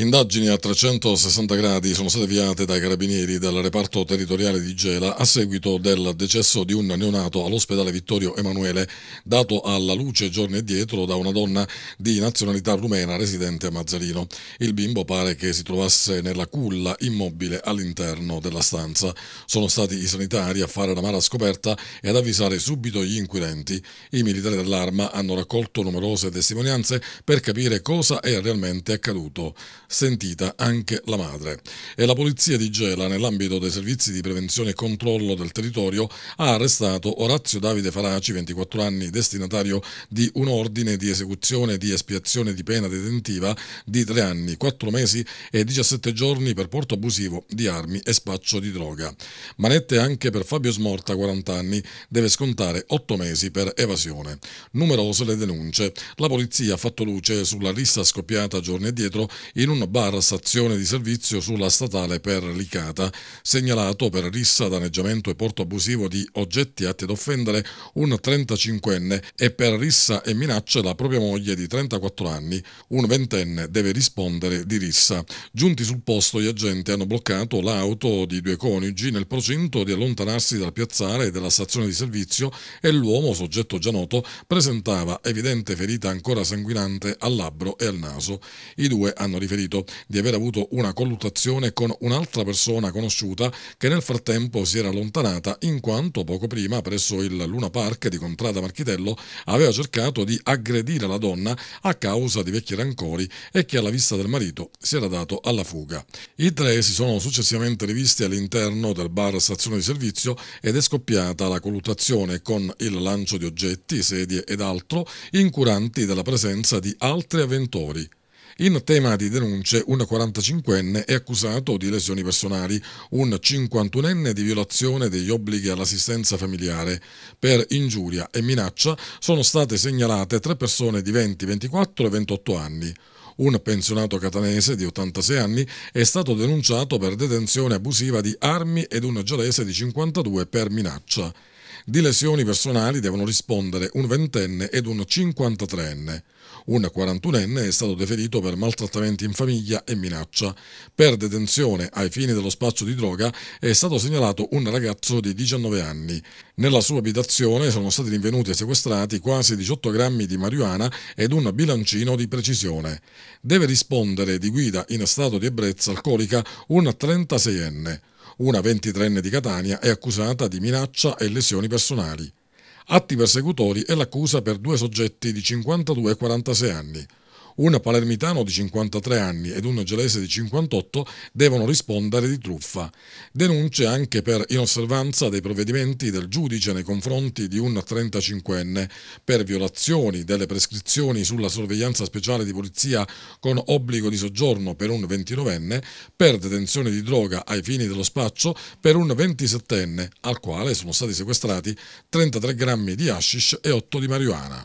Indagini a 360 gradi sono state avviate dai carabinieri del reparto territoriale di Gela a seguito del decesso di un neonato all'ospedale Vittorio Emanuele, dato alla luce giorni e dietro da una donna di nazionalità rumena residente a Mazzarino. Il bimbo pare che si trovasse nella culla immobile all'interno della stanza. Sono stati i sanitari a fare la mala scoperta e ad avvisare subito gli inquirenti. I militari dell'arma hanno raccolto numerose testimonianze per capire cosa è realmente accaduto sentita anche la madre. E la polizia di Gela, nell'ambito dei servizi di prevenzione e controllo del territorio, ha arrestato Orazio Davide Faraci, 24 anni, destinatario di un ordine di esecuzione di espiazione di pena detentiva di 3 anni, 4 mesi e 17 giorni per porto abusivo di armi e spaccio di droga. Manette anche per Fabio Smorta, 40 anni, deve scontare 8 mesi per evasione. Numerose le denunce. La polizia ha fatto luce sulla rissa scoppiata giorni addietro in un station bar stazione di servizio sulla statale per Licata, segnalato per rissa, danneggiamento e porto abusivo di oggetti atti ad offendere un 35enne e per rissa e minacce la propria moglie di 34 anni, un ventenne deve rispondere di rissa. Giunti sul posto gli agenti hanno bloccato l'auto di due coniugi nel procinto di allontanarsi dal piazzale della stazione di servizio e l'uomo, soggetto già noto, presentava evidente ferita ancora sanguinante al labbro e al naso. I due hanno riferito riferito di aver avuto una colluttazione con un'altra persona conosciuta che nel frattempo si era allontanata in quanto poco prima presso il Luna Park di Contrada Marchitello aveva cercato di aggredire la donna a causa di vecchi rancori e che alla vista del marito si era dato alla fuga. I tre si sono successivamente rivisti all'interno del bar stazione di servizio ed è scoppiata la colluttazione con il lancio di oggetti, sedie ed altro, incuranti della presenza di altri avventori. In tema di denunce, un 45enne è accusato di lesioni personali, un 51enne di violazione degli obblighi all'assistenza familiare. Per ingiuria e minaccia sono state segnalate tre persone di 20, 24 e 28 anni. Un pensionato catanese di 86 anni è stato denunciato per detenzione abusiva di armi ed un giallese di 52 per minaccia. Di lesioni personali devono rispondere un ventenne ed un 53enne. Un 41enne è stato deferito per maltrattamenti in famiglia e minaccia. Per detenzione ai fini dello spaccio di droga è stato segnalato un ragazzo di 19 anni. Nella sua abitazione sono stati rinvenuti e sequestrati quasi 18 grammi di marijuana ed un bilancino di precisione. Deve rispondere di guida in stato di ebbrezza alcolica un 36enne una 23enne di Catania, è accusata di minaccia e lesioni personali. Atti persecutori e l'accusa per due soggetti di 52 e 46 anni, un palermitano di 53 anni ed un gelese di 58 devono rispondere di truffa. Denunce anche per inosservanza dei provvedimenti del giudice nei confronti di un 35enne per violazioni delle prescrizioni sulla sorveglianza speciale di polizia con obbligo di soggiorno per un 29enne, per detenzione di droga ai fini dello spaccio per un 27enne, al quale sono stati sequestrati 33 grammi di hashish e 8 di marijuana.